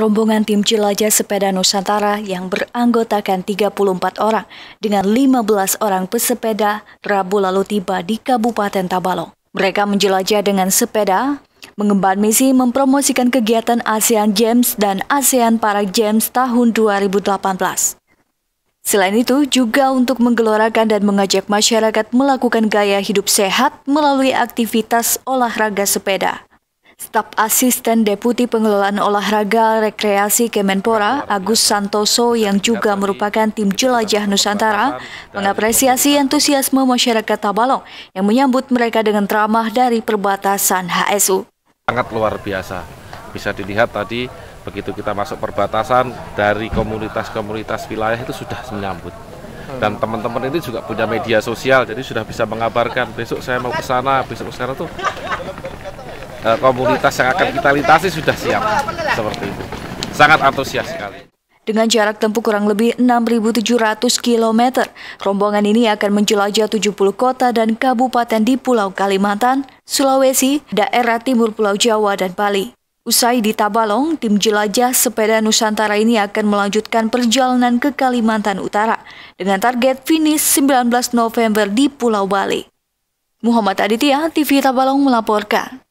Rombongan tim jelajah sepeda Nusantara yang beranggotakan 34 orang dengan 15 orang pesepeda Rabu lalu tiba di Kabupaten Tabalong. Mereka menjelajah dengan sepeda, mengemban misi mempromosikan kegiatan ASEAN Games dan ASEAN Para Games tahun 2018. Selain itu, juga untuk menggelorakan dan mengajak masyarakat melakukan gaya hidup sehat melalui aktivitas olahraga sepeda. Staf Asisten Deputi Pengelolaan Olahraga Rekreasi Kemenpora, Agus Santoso yang juga merupakan tim jelajah Nusantara, mengapresiasi antusiasme masyarakat Tabalong yang menyambut mereka dengan ramah dari perbatasan HSU. Sangat luar biasa. Bisa dilihat tadi begitu kita masuk perbatasan dari komunitas-komunitas wilayah itu sudah menyambut. Dan teman-teman ini juga punya media sosial, jadi sudah bisa mengabarkan besok saya mau ke sana, besok ke sana tuh uh, komunitas yang akan kita lintasi sudah siap seperti itu. Sangat antusias sekali. Dengan jarak tempuh kurang lebih 6.700 km, rombongan ini akan menjelajah 70 kota dan kabupaten di Pulau Kalimantan, Sulawesi, daerah timur Pulau Jawa, dan Bali. Usai di Tabalong, tim jelajah sepeda Nusantara ini akan melanjutkan perjalanan ke Kalimantan Utara dengan target finish 19 November di Pulau Bali. Muhammad Aditya, TV Tabalong melaporkan.